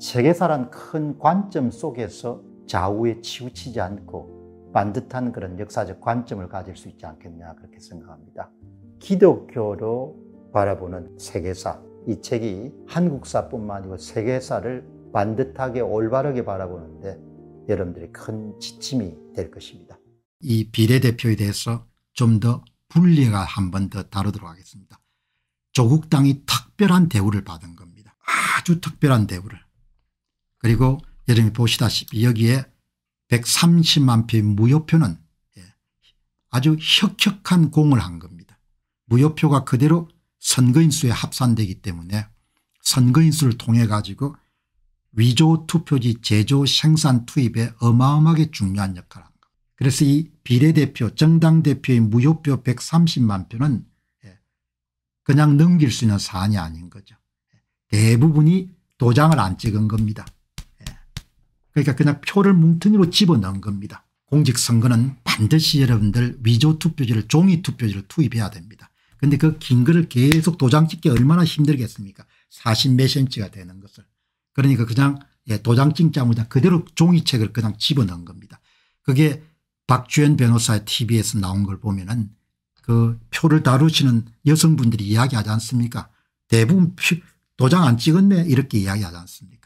세계사란 큰 관점 속에서 좌우에 치우치지 않고 반듯한 그런 역사적 관점을 가질 수 있지 않겠냐 그렇게 생각합니다. 기독교로 바라보는 세계사 이 책이 한국사뿐만 아니고 세계사를 반듯하게 올바르게 바라보는데 여러분들이 큰 지침이 될 것입니다. 이 비례대표에 대해서 좀 더 분리가 한 번 더 다루도록 하겠습니다. 조국 당이 특별한 대우를 받은 겁니다. 아주 특별한 대우를. 그리고 여러분이 보시다시피 여기에 130만 표의 무효표는 예, 아주 혁혁한 공을 한 겁니다. 무효표가 그대로 선거인수에 합산되기 때문에 선거인수를 통해 가지고 위조 투표지 제조 생산 투입에 어마어마하게 중요한 역할을 한 겁니다. 그래서 이 비례대표 정당대표의 무효표 130만 표는 예, 그냥 넘길 수 있는 사안이 아닌 거죠. 예, 대부분이 도장을 안 찍은 겁니다. 그러니까 그냥 표를 뭉텅이로 집어넣은 겁니다. 공직선거는 반드시 여러분들 위조투표지를 종이투표지를 투입해야 됩니다. 근데 그긴 글을 계속 도장 찍기 얼마나 힘들겠습니까 40몇 센치가 되는 것을. 그러니까 그냥 예, 도장 찍지 않고 그냥 그대로 종이책을 그냥 집어넣은 겁니다. 그게 박주현 변호사의 tv에서 나온 걸 보면 은그 표를 다루시는 여성분들이 이야기하지 않습니까 대부분 도장 안 찍었네 이렇게 이야기하지 않습니까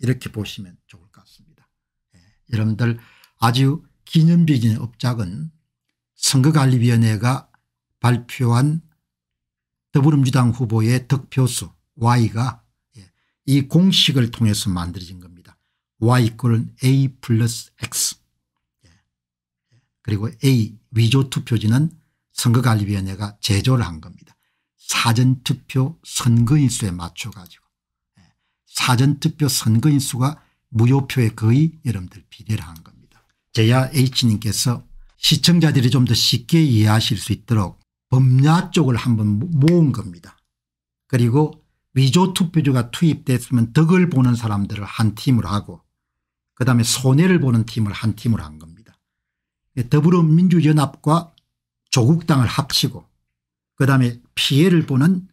이렇게 보시면 좋을 것 같습니다. 예. 여러분들 아주 기념비적인 업작은 선거관리위원회가 발표한 더불어민주당 후보의 득표수 Y가 예. 이 공식을 통해서 만들어진 겁니다. Y 꼴은 A 플러스 X 예, 예. 그리고 A 위조투표지는 선거관리위원회가 제조를 한 겁니다. 사전투표 선거인수에 맞춰 가지고 사전투표 선거인 수가 무효표에 거의 여러분들 비례를 한 겁니다. 제야 H님께서 시청자들이 좀 더 쉽게 이해하실 수 있도록 법야 쪽을 한번 모은 겁니다. 그리고 위조 투표주가 투입됐으면 덕을 보는 사람들을 한 팀으로 하고 그다음에 손해를 보는 팀을 한 팀으로 한 겁니다. 더불어민주연합과 조국당을 합치고 그다음에 피해를 보는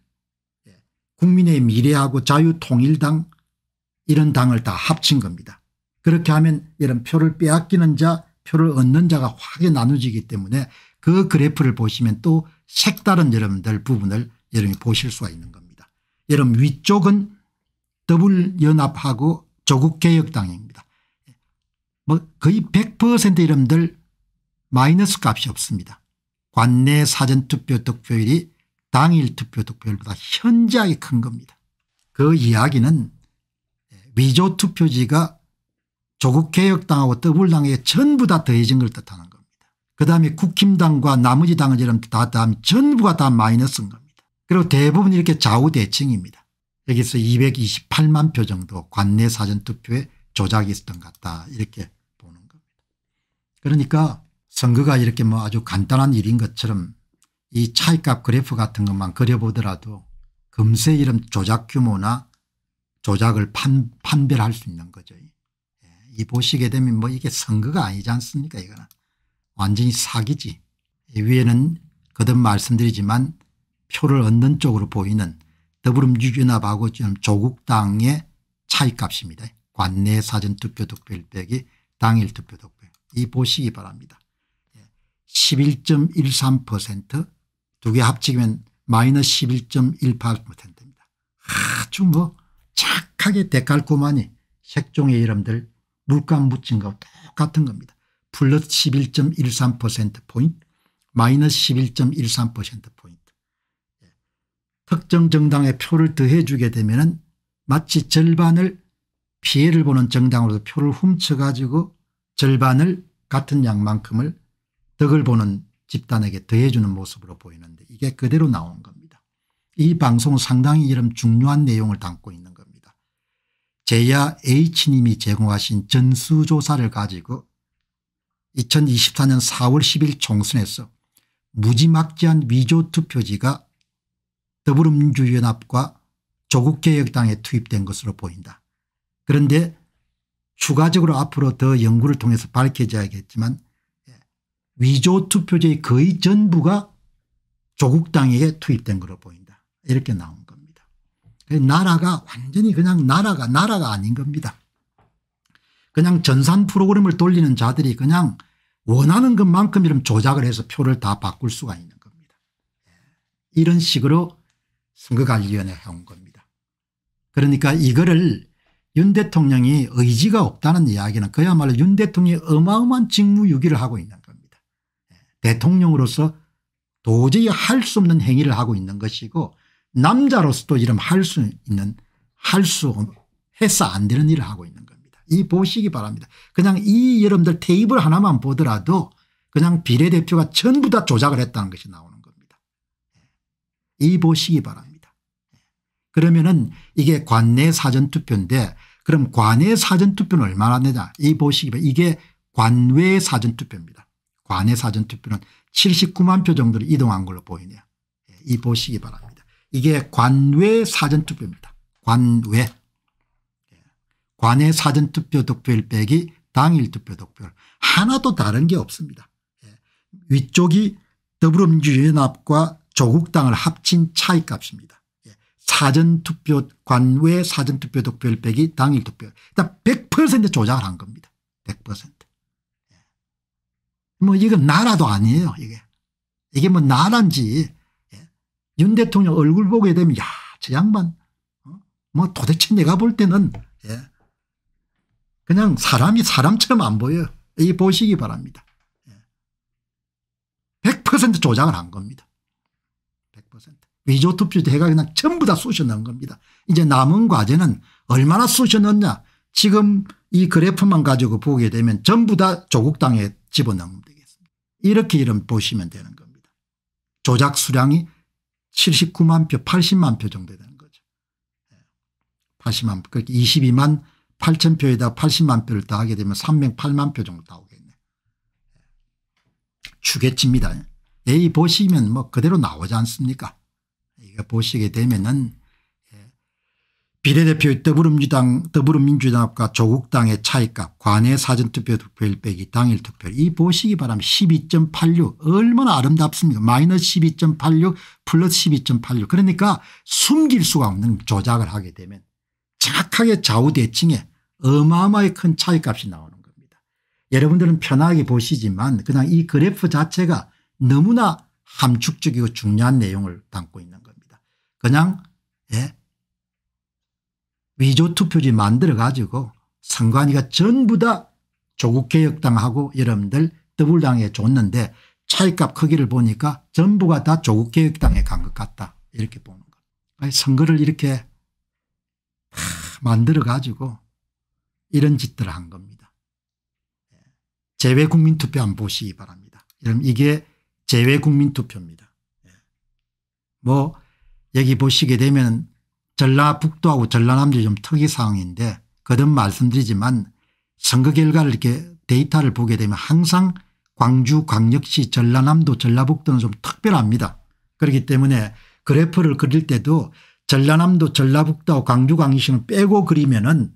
국민의 미래하고 자유통일당 이런 당을 다 합친 겁니다. 그렇게 하면 이런 표를 빼앗기는 자 표를 얻는 자가 확연 나누지기 때문에 그 그래프를 보시면 또 색다른 여러분들 부분을 여러분이 보실 수가 있는 겁니다. 여러분 위쪽은 더블연합하고 조국개혁당입니다. 뭐 거의 100% 여러분들 마이너스 값이 없습니다. 관내 사전투표 득표율이 당일 투표 득표율보다 현저하게 큰 겁니다. 그 이야기는 위조 투표지가 조국 개혁당하고 더불당에 전부 다 더해진 걸 뜻하는 겁니다. 그다음에 국힘당과 나머지 당을처럼 다, 다 전부가 다 마이너스인 겁니다. 그리고 대부분 이렇게 좌우대칭입니다. 여기서 228만 표 정도 관내 사전투표에 조작이 있었던 것 같다 이렇게 보는 겁니다. 그러니까 선거가 이렇게 뭐 아주 간단한 일인 것처럼 이 차이값 그래프 같은 것만 그려보더라도 금세 이런 조작 규모나 조작을 판, 판별할 수 있는 거죠. 예. 이 보시게 되면 뭐 이게 선거가 아니지 않습니까 이거는 완전히 사기지. 위에는 거듭 말씀드리지만 표를 얻는 쪽으로 보이는 더불어민주연합하고 지금 조국당의 차이값입니다. 관내 사전투표 득표율 빼기 당일 투표 득표이 보시기 바랍니다. 11.13% 예, 두개 합치면 마이너스 11.18%입니다. 아주 뭐 착하게 데칼코마니 색종의 이름들 물감 묻힌 거 똑같은 겁니다. 플러스 11.13%포인트 마이너스 11.13%포인트 예. 특정 정당의 표를 더해 주게 되면 마치 절반을 피해를 보는 정당으로서 표를 훔쳐가지고 절반을 같은 양만큼을 덕을 보는 집단에게 더해주는 모습으로 보이는데 이게 그대로 나온 겁니다. 이 방송은 상당히 이런 중요한 내용을 담고 있는 겁니다. 제야 H님이 제공하신 전수조사를 가지고 2024년 4월 10일 총선에서 무지막지한 위조 투표지가 더불어민주연합과 조국개혁당에 투입된 것으로 보인다. 그런데 추가적으로 앞으로 더 연구를 통해서 밝혀져야겠지만 위조 투표제의 거의 전부가 조국 당에게 투입된 걸로 보인다. 이렇게 나온 겁니다. 나라가 완전히 그냥 나라가 나라가 아닌 겁니다. 그냥 전산 프로그램을 돌리는 자들이 그냥 원하는 것만큼 이런 조작을 해서 표를 다 바꿀 수가 있는 겁니다. 예. 이런 식으로 선거관리위원회 해온 겁니다. 그러니까 이거를 윤 대통령이 의지가 없다는 이야기는 그야말로 윤 대통령이 어마어마한 직무유기를 하고 있는 대통령으로서 도저히 할 수 없는 행위를 하고 있는 것이고 남자로서도 이런 할 수 있는 할 수 해서 안 되는 일을 하고 있는 겁니다. 이 보시기 바랍니다. 그냥 이 여러분들 테이블 하나만 보더라도 그냥 비례대표가 전부 다 조작을 했다는 것이 나오는 겁니다. 이 보시기 바랍니다. 그러면은 이게 관내 사전투표인데 그럼 관외 사전투표는 얼마나 되냐 이 보시기 바랍니다. 이게 관외 사전투표입니다. 관내 사전투표는 79만 표 정도를 이동한 걸로 보이네요. 예, 이 보시기 바랍니다. 이게 관외 사전투표입니다. 관외. 예, 관외 사전투표 득표율 빼기 당일 투표 득표율 하나도 다른 게 없습니다. 예, 위쪽이 더불어민주연합과 조국당을 합친 차이값입니다. 사전투표 관외 사전투표 득표율 빼기 당일 투표 일100% 조작을 한 겁니다. 100%. 뭐 이건 나라도 아니에요 이게. 이게 뭐 나란지 예. 윤 대통령 얼굴 보게 되면 야 저 양반 어? 뭐 도대체 내가 볼 때는 예. 그냥 사람이 사람처럼 안 보여요. 이 보시기 바랍니다. 100% 예. 조작을 한 겁니다. 100%. 위조 투표제가 그냥 전부 다 쑤셔 넣은 겁니다. 이제 남은 과제는 얼마나 쑤셔 넣냐 지금 이 그래프만 가지고 보게 되면 전부 다 조국 당에 집어넣으면 되겠습니다. 이렇게 이름 보시면 되는 겁니다. 조작 수량이 79만 표 80만 표 정도 되는 거죠. 80만 22만 8천 표에다 80만 표를 더하게 되면 308만 표 정도 나오겠네. 예. 주겠습니다. A 보시면 뭐 그대로 나오지 않습니까 이거 보시게 되면은 비례대표 더불어민주당 더불어민주당과 조국당의 차이값 관외 사전투표 득표일 빼기 당일 투표 이 보시기 바랍니12.86 얼마나 아름답습니까 마이너스 12.86 플러스 12.86 그러니까 숨길 수가 없는 조작을 하게 되면 정확하게 좌우대칭에 어마어마하게큰 차이값이 나오는 겁니다. 여러분들은 편하게 보시지만 그냥 이 그래프 자체가 너무나 함축적이고 중요한 내용을 담고 있는 겁니다. 그냥 예 위조 투표지 만들어 가지고 선관위가 전부 다 조국개혁당하고 여러분들 더불당에 줬는데 차이값 크기를 보니까 전부가 다 조국개혁당에 간 것 같다 이렇게 보는 거 선거를 이렇게 만들어 가지고 이런 짓들을 한 겁니다. 제외국민투표 한번 보시기 바랍니다. 여러분 이게 제외국민투표입니다뭐 예. 여기 보시게 되면 전라북도하고 전라남도 좀 특이사항인데 거듭 말씀드리지만 선거 결과를 이렇게 데이터를 보게 되면 항상 광주 광역시 전라남도 전라북도는 좀 특별합니다. 그렇기 때문에 그래프를 그릴 때도 전라남도 전라북도 광주 광역시는 빼고 그리면은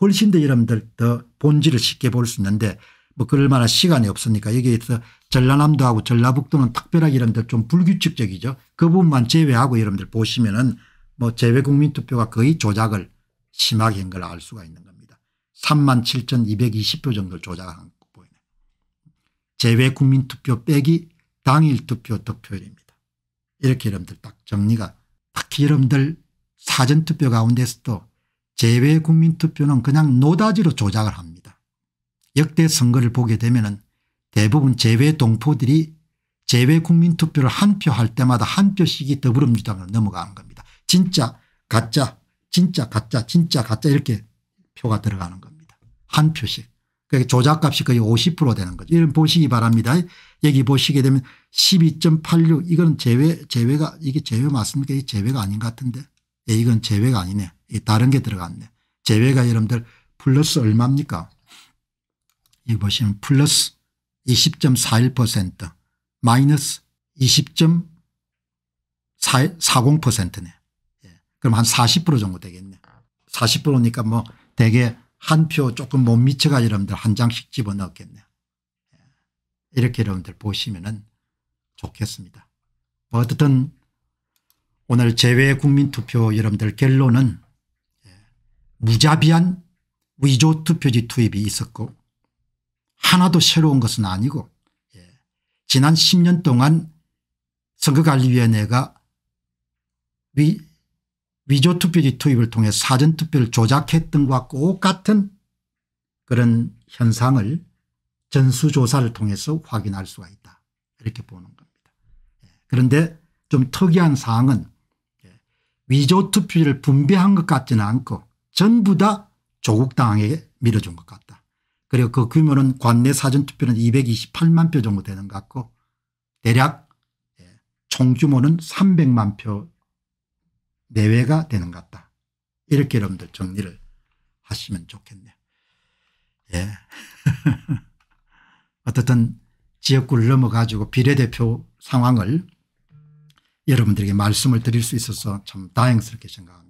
훨씬 더 여러분들 더 본질을 쉽게 볼 수 있는데 뭐 그럴 만한 시간이 없으니까 여기에서 전라남도하고 전라북도는 특별하게 여러분들 좀 불규칙적이죠. 그 부분만 제외하고 여러분들 보시면은 뭐 재외국민투표가 거의 조작을 심하게 한 걸 알 수가 있는 겁니다. 3만 7,220표 정도를 조작한 것 보이네. 재외국민투표 빼기 당일 투표 득표율입니다. 이렇게 여러분들 딱 정리가 특히 여러분들 사전투표 가운데서도 재외국민투표는 그냥 노다지로 조작을 합니다. 역대 선거를 보게 되면 대부분 재외동포들이 재외국민투표를 한 표 할 때마다 한 표씩이 더불어민주당으로 넘어간 겁니다. 진짜 가짜 진짜 가짜 진짜 가짜 이렇게 표가 들어가는 겁니다. 한 표씩. 그러 조작값이 거의 50% 되는 거죠. 이런 보시기 바랍니다. 여기 보시게 되면 12.86 이건 제외 제외가 이게 제외 맞습니까? 이 제외가 아닌 것 같은데. 예, 이건 제외가 아니네. 다른 게 들어갔네. 제외가 여러분들 플러스 얼마입니까? 여기 보시면 플러스 20.41% 마이너스 20.40%네. 그럼 한 40% 정도 되겠네. 40%니까 뭐 대개 한 표 조금 못 미쳐가 여러분들 한 장씩 집어넣겠네. 예. 이렇게 여러분들 보시면은 좋겠습니다. 뭐 어쨌든 오늘 제외 국민투표 여러분들 결론은 예, 무자비한 위조 투표지 투입이 있었고 하나도 새로운 것은 아니고 예, 지난 10년 동안 선거관리위원회가 위 위조투표지 투입을 통해 사전투표를 조작했던 것과 똑같은 그런 현상을 전수조사를 통해서 확인할 수가 있다. 이렇게 보는 겁니다. 예. 그런데 좀 특이한 사항은 예. 위조투표를 분배한 것 같지는 않고 전부 다 조국당에 밀어준 것 같다. 그리고 그 규모는 관내 사전투표는 228만 표 정도 되는 것 같고 대략 예. 총규모는 300만 표 내외가 되는 것 같다. 이렇게 여러분들 정리를 하시면 좋겠네요. 예. 어떻든 지역구를 넘어가지고 비례대표 상황을 여러분들에게 말씀을 드릴 수 있어서 참 다행스럽게 생각합니다.